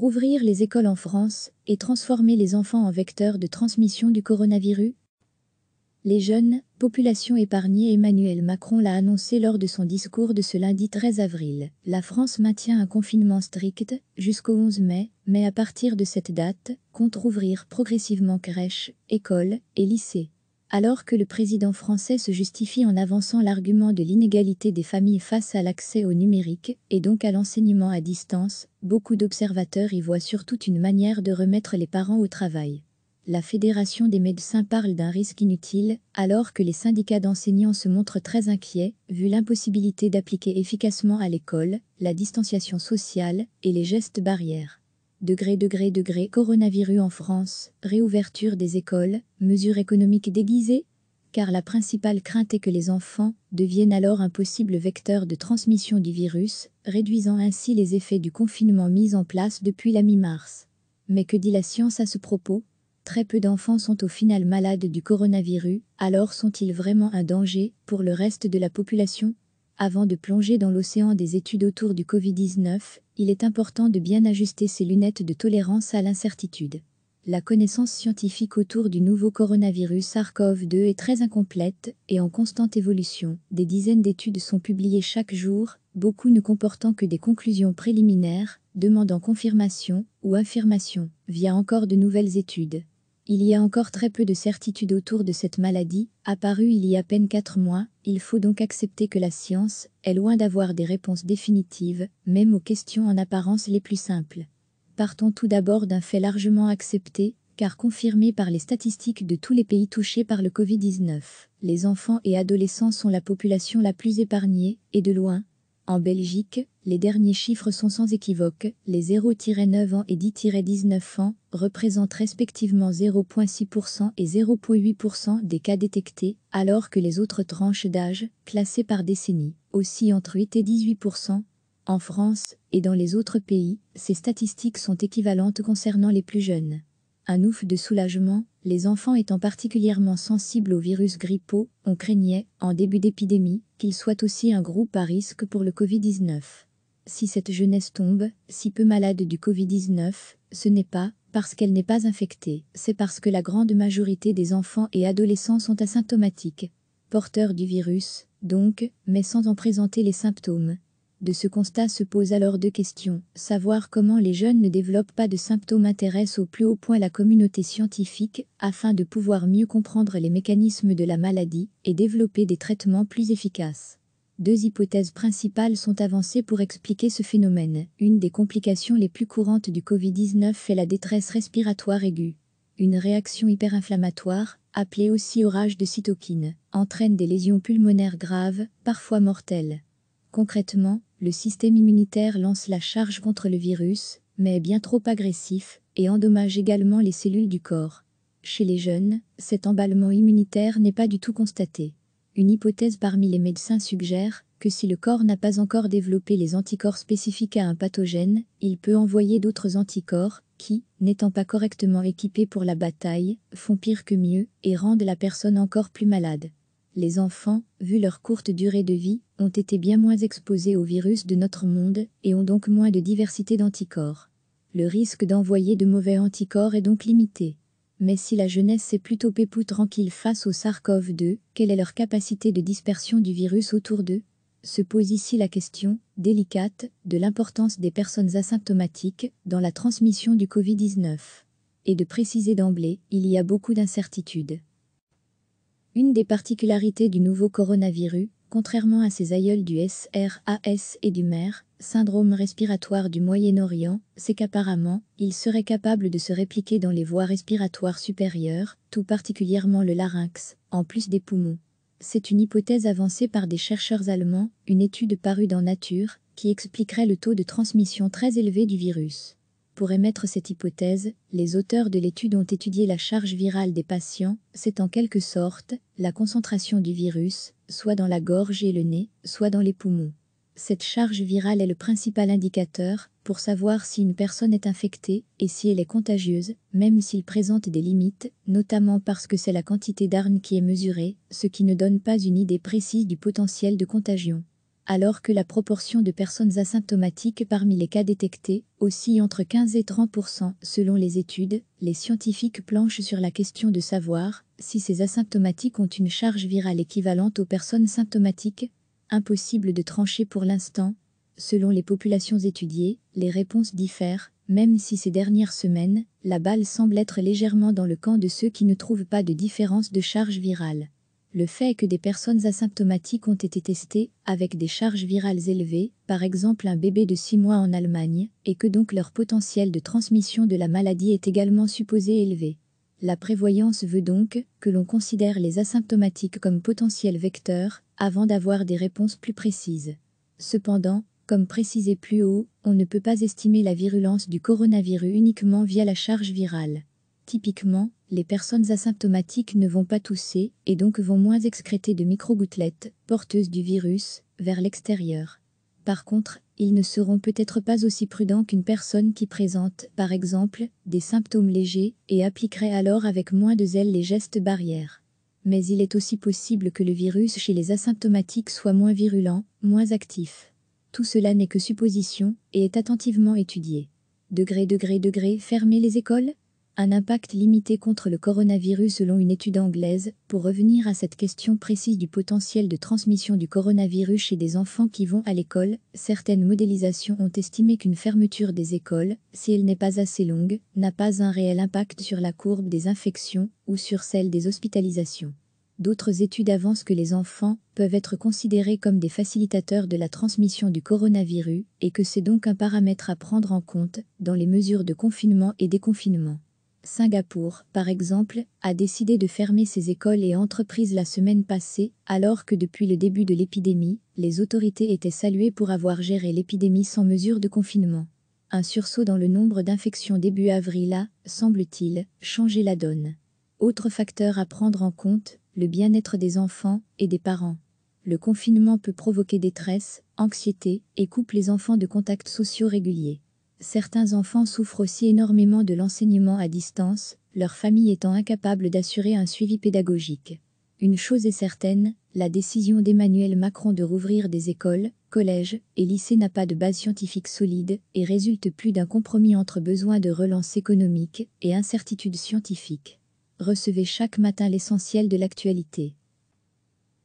rouvrir les écoles en France et transformer les enfants en vecteurs de transmission du coronavirus Les jeunes, population épargnée Emmanuel Macron l'a annoncé lors de son discours de ce lundi 13 avril. La France maintient un confinement strict jusqu'au 11 mai, mais à partir de cette date, compte rouvrir progressivement crèches, écoles et lycées alors que le président français se justifie en avançant l'argument de l'inégalité des familles face à l'accès au numérique et donc à l'enseignement à distance, beaucoup d'observateurs y voient surtout une manière de remettre les parents au travail. La Fédération des médecins parle d'un risque inutile, alors que les syndicats d'enseignants se montrent très inquiets, vu l'impossibilité d'appliquer efficacement à l'école, la distanciation sociale et les gestes barrières degré degré degré coronavirus en France, réouverture des écoles, mesures économiques déguisées Car la principale crainte est que les enfants deviennent alors un possible vecteur de transmission du virus, réduisant ainsi les effets du confinement mis en place depuis la mi-mars. Mais que dit la science à ce propos Très peu d'enfants sont au final malades du coronavirus, alors sont-ils vraiment un danger pour le reste de la population avant de plonger dans l'océan des études autour du Covid-19, il est important de bien ajuster ses lunettes de tolérance à l'incertitude. La connaissance scientifique autour du nouveau coronavirus SARS-CoV-2 est très incomplète et en constante évolution. Des dizaines d'études sont publiées chaque jour, beaucoup ne comportant que des conclusions préliminaires, demandant confirmation ou affirmation via encore de nouvelles études. Il y a encore très peu de certitudes autour de cette maladie, apparue il y a à peine 4 mois, il faut donc accepter que la science est loin d'avoir des réponses définitives, même aux questions en apparence les plus simples. Partons tout d'abord d'un fait largement accepté, car confirmé par les statistiques de tous les pays touchés par le Covid-19. Les enfants et adolescents sont la population la plus épargnée, et de loin, en Belgique, les derniers chiffres sont sans équivoque, les 0-9 ans et 10-19 ans représentent respectivement 0,6% et 0,8% des cas détectés, alors que les autres tranches d'âge, classées par décennie, oscillent entre 8 et 18%. En France et dans les autres pays, ces statistiques sont équivalentes concernant les plus jeunes un ouf de soulagement, les enfants étant particulièrement sensibles au virus grippaux, on craignait, en début d'épidémie, qu'ils soient aussi un groupe à risque pour le Covid-19. Si cette jeunesse tombe, si peu malade du Covid-19, ce n'est pas parce qu'elle n'est pas infectée, c'est parce que la grande majorité des enfants et adolescents sont asymptomatiques, porteurs du virus, donc, mais sans en présenter les symptômes, de ce constat se posent alors deux questions. Savoir comment les jeunes ne développent pas de symptômes intéresse au plus haut point la communauté scientifique, afin de pouvoir mieux comprendre les mécanismes de la maladie et développer des traitements plus efficaces. Deux hypothèses principales sont avancées pour expliquer ce phénomène. Une des complications les plus courantes du Covid-19 est la détresse respiratoire aiguë. Une réaction hyperinflammatoire, appelée aussi orage de cytokines, entraîne des lésions pulmonaires graves, parfois mortelles. Concrètement, le système immunitaire lance la charge contre le virus, mais est bien trop agressif, et endommage également les cellules du corps. Chez les jeunes, cet emballement immunitaire n'est pas du tout constaté. Une hypothèse parmi les médecins suggère que si le corps n'a pas encore développé les anticorps spécifiques à un pathogène, il peut envoyer d'autres anticorps qui, n'étant pas correctement équipés pour la bataille, font pire que mieux et rendent la personne encore plus malade les enfants, vu leur courte durée de vie, ont été bien moins exposés au virus de notre monde et ont donc moins de diversité d'anticorps. Le risque d'envoyer de mauvais anticorps est donc limité. Mais si la jeunesse est plutôt pépou tranquille face au SARS-CoV-2, quelle est leur capacité de dispersion du virus autour d'eux Se pose ici la question, délicate, de l'importance des personnes asymptomatiques dans la transmission du Covid-19. Et de préciser d'emblée, il y a beaucoup d'incertitudes. Une des particularités du nouveau coronavirus, contrairement à ses aïeuls du SRAS et du MER, syndrome respiratoire du Moyen-Orient, c'est qu'apparemment, il serait capable de se répliquer dans les voies respiratoires supérieures, tout particulièrement le larynx, en plus des poumons. C'est une hypothèse avancée par des chercheurs allemands, une étude parue dans Nature, qui expliquerait le taux de transmission très élevé du virus. Pour émettre cette hypothèse, les auteurs de l'étude ont étudié la charge virale des patients, c'est en quelque sorte la concentration du virus, soit dans la gorge et le nez, soit dans les poumons. Cette charge virale est le principal indicateur pour savoir si une personne est infectée et si elle est contagieuse, même s'il présente des limites, notamment parce que c'est la quantité d'armes qui est mesurée, ce qui ne donne pas une idée précise du potentiel de contagion alors que la proportion de personnes asymptomatiques parmi les cas détectés oscille entre 15 et 30 selon les études, les scientifiques planchent sur la question de savoir si ces asymptomatiques ont une charge virale équivalente aux personnes symptomatiques. Impossible de trancher pour l'instant. Selon les populations étudiées, les réponses diffèrent, même si ces dernières semaines, la balle semble être légèrement dans le camp de ceux qui ne trouvent pas de différence de charge virale. Le fait est que des personnes asymptomatiques ont été testées avec des charges virales élevées, par exemple un bébé de 6 mois en Allemagne, et que donc leur potentiel de transmission de la maladie est également supposé élevé. La prévoyance veut donc que l'on considère les asymptomatiques comme potentiels vecteurs avant d'avoir des réponses plus précises. Cependant, comme précisé plus haut, on ne peut pas estimer la virulence du coronavirus uniquement via la charge virale. Typiquement, les personnes asymptomatiques ne vont pas tousser et donc vont moins excréter de microgouttelettes porteuses du virus vers l'extérieur. Par contre, ils ne seront peut-être pas aussi prudents qu'une personne qui présente, par exemple, des symptômes légers et appliquerait alors avec moins de zèle les gestes barrières. Mais il est aussi possible que le virus chez les asymptomatiques soit moins virulent, moins actif. Tout cela n'est que supposition et est attentivement étudié. Degré, degré, degré, fermer les écoles un impact limité contre le coronavirus selon une étude anglaise, pour revenir à cette question précise du potentiel de transmission du coronavirus chez des enfants qui vont à l'école, certaines modélisations ont estimé qu'une fermeture des écoles, si elle n'est pas assez longue, n'a pas un réel impact sur la courbe des infections ou sur celle des hospitalisations. D'autres études avancent que les enfants peuvent être considérés comme des facilitateurs de la transmission du coronavirus et que c'est donc un paramètre à prendre en compte dans les mesures de confinement et déconfinement. Singapour, par exemple, a décidé de fermer ses écoles et entreprises la semaine passée, alors que depuis le début de l'épidémie, les autorités étaient saluées pour avoir géré l'épidémie sans mesure de confinement. Un sursaut dans le nombre d'infections début avril a, semble-t-il, changé la donne. Autre facteur à prendre en compte, le bien-être des enfants et des parents. Le confinement peut provoquer détresse, anxiété et coupe les enfants de contacts sociaux réguliers. Certains enfants souffrent aussi énormément de l'enseignement à distance, leur famille étant incapable d'assurer un suivi pédagogique. Une chose est certaine, la décision d'Emmanuel Macron de rouvrir des écoles, collèges et lycées n'a pas de base scientifique solide et résulte plus d'un compromis entre besoin de relance économique et incertitude scientifique. Recevez chaque matin l'essentiel de l'actualité.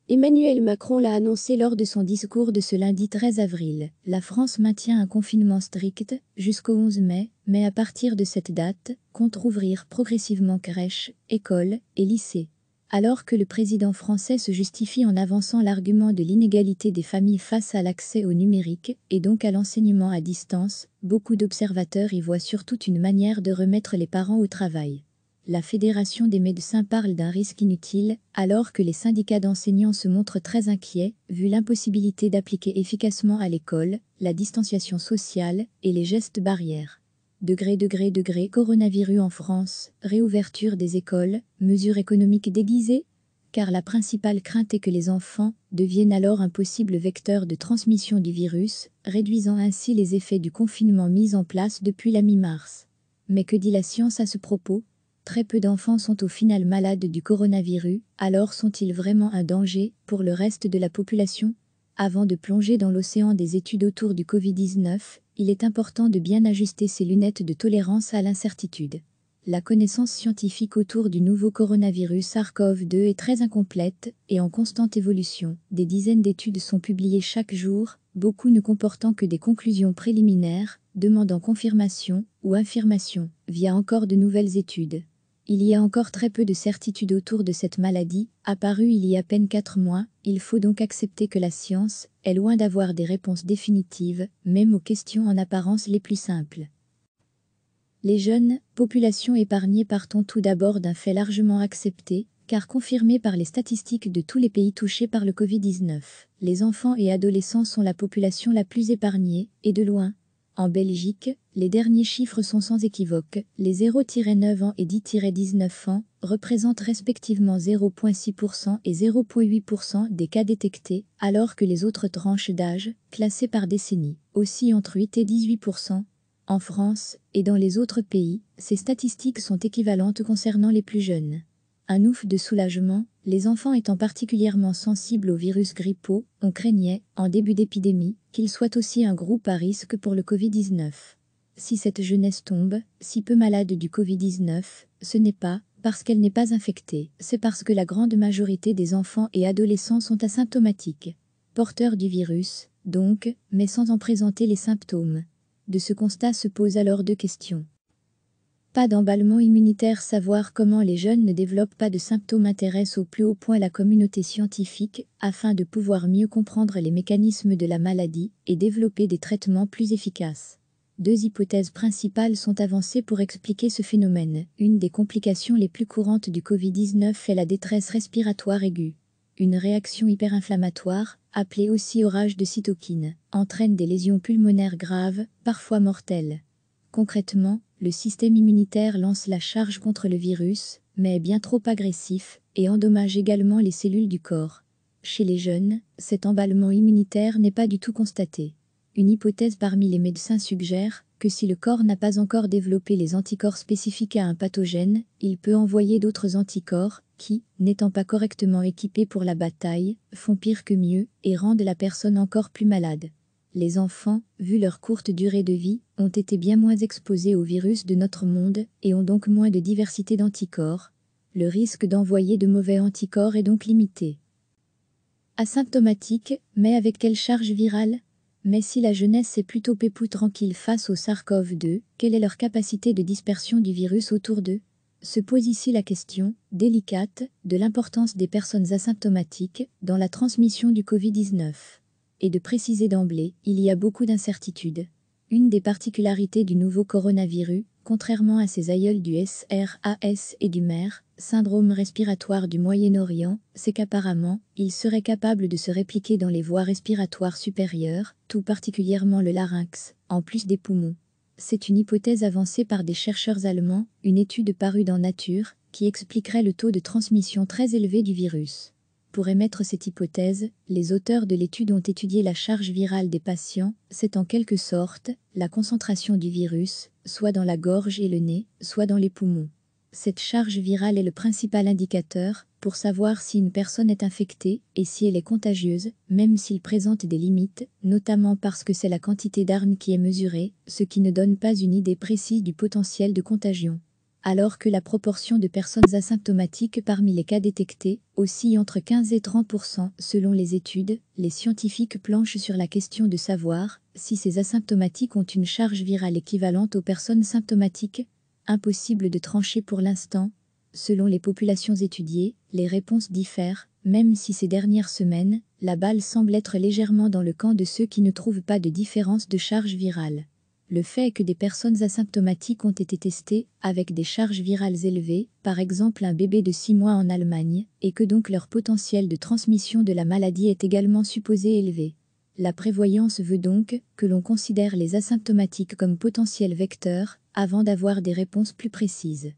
Emmanuel Macron l'a annoncé lors de son discours de ce lundi 13 avril. La France maintient un confinement strict jusqu'au 11 mai, mais à partir de cette date, compte rouvrir progressivement crèches, écoles et lycées. Alors que le président français se justifie en avançant l'argument de l'inégalité des familles face à l'accès au numérique et donc à l'enseignement à distance, beaucoup d'observateurs y voient surtout une manière de remettre les parents au travail la Fédération des médecins parle d'un risque inutile, alors que les syndicats d'enseignants se montrent très inquiets, vu l'impossibilité d'appliquer efficacement à l'école, la distanciation sociale et les gestes barrières. Degré, degré, degré, coronavirus en France, réouverture des écoles, mesures économiques déguisées Car la principale crainte est que les enfants deviennent alors un possible vecteur de transmission du virus, réduisant ainsi les effets du confinement mis en place depuis la mi-mars. Mais que dit la science à ce propos très peu d'enfants sont au final malades du coronavirus, alors sont-ils vraiment un danger pour le reste de la population Avant de plonger dans l'océan des études autour du Covid-19, il est important de bien ajuster ses lunettes de tolérance à l'incertitude. La connaissance scientifique autour du nouveau coronavirus SARS-CoV-2 est très incomplète et en constante évolution. Des dizaines d'études sont publiées chaque jour, beaucoup ne comportant que des conclusions préliminaires, demandant confirmation ou affirmation via encore de nouvelles études. Il y a encore très peu de certitudes autour de cette maladie, apparue il y a à peine 4 mois, il faut donc accepter que la science est loin d'avoir des réponses définitives, même aux questions en apparence les plus simples. Les jeunes, populations épargnées partons tout d'abord d'un fait largement accepté, car confirmé par les statistiques de tous les pays touchés par le Covid-19. Les enfants et adolescents sont la population la plus épargnée, et de loin, en Belgique, les derniers chiffres sont sans équivoque, les 0-9 ans et 10-19 ans représentent respectivement 0,6% et 0,8% des cas détectés, alors que les autres tranches d'âge, classées par décennie, oscillent entre 8 et 18%. En France et dans les autres pays, ces statistiques sont équivalentes concernant les plus jeunes. Un ouf de soulagement, les enfants étant particulièrement sensibles au virus grippaux, on craignait, en début d'épidémie, qu'ils soient aussi un groupe à risque pour le Covid-19. Si cette jeunesse tombe, si peu malade du Covid-19, ce n'est pas parce qu'elle n'est pas infectée, c'est parce que la grande majorité des enfants et adolescents sont asymptomatiques, porteurs du virus, donc, mais sans en présenter les symptômes. De ce constat se posent alors deux questions. Pas d'emballement immunitaire Savoir comment les jeunes ne développent pas de symptômes intéresse au plus haut point la communauté scientifique afin de pouvoir mieux comprendre les mécanismes de la maladie et développer des traitements plus efficaces. Deux hypothèses principales sont avancées pour expliquer ce phénomène. Une des complications les plus courantes du Covid-19 est la détresse respiratoire aiguë. Une réaction hyperinflammatoire, appelée aussi orage de cytokines, entraîne des lésions pulmonaires graves, parfois mortelles. Concrètement, le système immunitaire lance la charge contre le virus, mais est bien trop agressif et endommage également les cellules du corps. Chez les jeunes, cet emballement immunitaire n'est pas du tout constaté. Une hypothèse parmi les médecins suggère que si le corps n'a pas encore développé les anticorps spécifiques à un pathogène, il peut envoyer d'autres anticorps qui, n'étant pas correctement équipés pour la bataille, font pire que mieux et rendent la personne encore plus malade les enfants, vu leur courte durée de vie, ont été bien moins exposés au virus de notre monde et ont donc moins de diversité d'anticorps. Le risque d'envoyer de mauvais anticorps est donc limité. Asymptomatique, mais avec quelle charge virale Mais si la jeunesse est plutôt pépou tranquille face au SARS-CoV-2, quelle est leur capacité de dispersion du virus autour d'eux se pose ici la question, délicate, de l'importance des personnes asymptomatiques dans la transmission du Covid-19 et de préciser d'emblée, il y a beaucoup d'incertitudes. Une des particularités du nouveau coronavirus, contrairement à ses aïeuls du SRAS et du MER, syndrome respiratoire du Moyen-Orient, c'est qu'apparemment, il serait capable de se répliquer dans les voies respiratoires supérieures, tout particulièrement le larynx, en plus des poumons. C'est une hypothèse avancée par des chercheurs allemands, une étude parue dans Nature, qui expliquerait le taux de transmission très élevé du virus. Pour émettre cette hypothèse, les auteurs de l'étude ont étudié la charge virale des patients, c'est en quelque sorte la concentration du virus, soit dans la gorge et le nez, soit dans les poumons. Cette charge virale est le principal indicateur pour savoir si une personne est infectée et si elle est contagieuse, même s'il présente des limites, notamment parce que c'est la quantité d'armes qui est mesurée, ce qui ne donne pas une idée précise du potentiel de contagion alors que la proportion de personnes asymptomatiques parmi les cas détectés oscille entre 15 et 30 selon les études, les scientifiques planchent sur la question de savoir si ces asymptomatiques ont une charge virale équivalente aux personnes symptomatiques. Impossible de trancher pour l'instant. Selon les populations étudiées, les réponses diffèrent, même si ces dernières semaines, la balle semble être légèrement dans le camp de ceux qui ne trouvent pas de différence de charge virale. Le fait est que des personnes asymptomatiques ont été testées avec des charges virales élevées, par exemple un bébé de 6 mois en Allemagne, et que donc leur potentiel de transmission de la maladie est également supposé élevé. La prévoyance veut donc que l'on considère les asymptomatiques comme potentiels vecteurs avant d'avoir des réponses plus précises.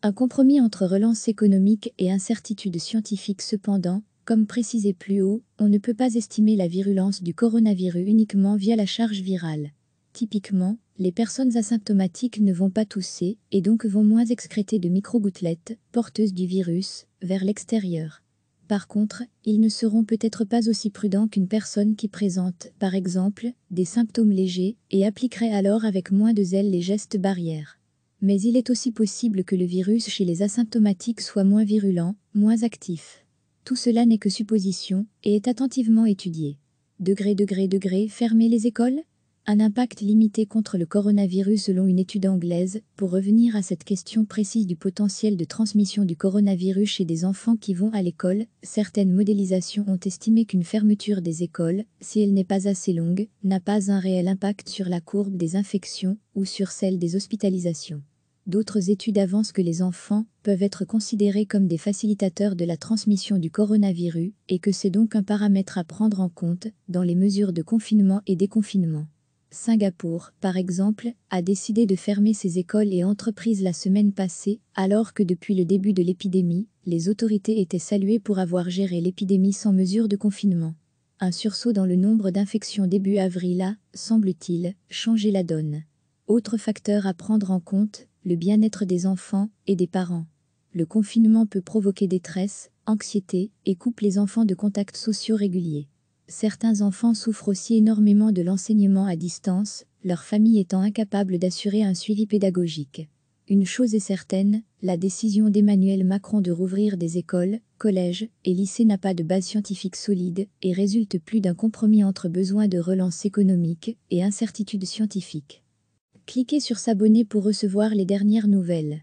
Un compromis entre relance économique et incertitude scientifique cependant, comme précisé plus haut, on ne peut pas estimer la virulence du coronavirus uniquement via la charge virale. Typiquement, les personnes asymptomatiques ne vont pas tousser et donc vont moins excréter de micro-gouttelettes, porteuses du virus, vers l'extérieur. Par contre, ils ne seront peut-être pas aussi prudents qu'une personne qui présente, par exemple, des symptômes légers et appliquerait alors avec moins de zèle les gestes barrières mais il est aussi possible que le virus chez les asymptomatiques soit moins virulent, moins actif. Tout cela n'est que supposition et est attentivement étudié. Degré, degré, degré, fermer les écoles un impact limité contre le coronavirus selon une étude anglaise, pour revenir à cette question précise du potentiel de transmission du coronavirus chez des enfants qui vont à l'école, certaines modélisations ont estimé qu'une fermeture des écoles, si elle n'est pas assez longue, n'a pas un réel impact sur la courbe des infections ou sur celle des hospitalisations. D'autres études avancent que les enfants peuvent être considérés comme des facilitateurs de la transmission du coronavirus et que c'est donc un paramètre à prendre en compte dans les mesures de confinement et déconfinement. Singapour, par exemple, a décidé de fermer ses écoles et entreprises la semaine passée, alors que depuis le début de l'épidémie, les autorités étaient saluées pour avoir géré l'épidémie sans mesure de confinement. Un sursaut dans le nombre d'infections début avril a, semble-t-il, changé la donne. Autre facteur à prendre en compte, le bien-être des enfants et des parents. Le confinement peut provoquer détresse, anxiété et coupe les enfants de contacts sociaux réguliers. Certains enfants souffrent aussi énormément de l'enseignement à distance, leur famille étant incapable d'assurer un suivi pédagogique. Une chose est certaine, la décision d'Emmanuel Macron de rouvrir des écoles, collèges et lycées n'a pas de base scientifique solide et résulte plus d'un compromis entre besoin de relance économique et incertitude scientifique. Cliquez sur s'abonner pour recevoir les dernières nouvelles.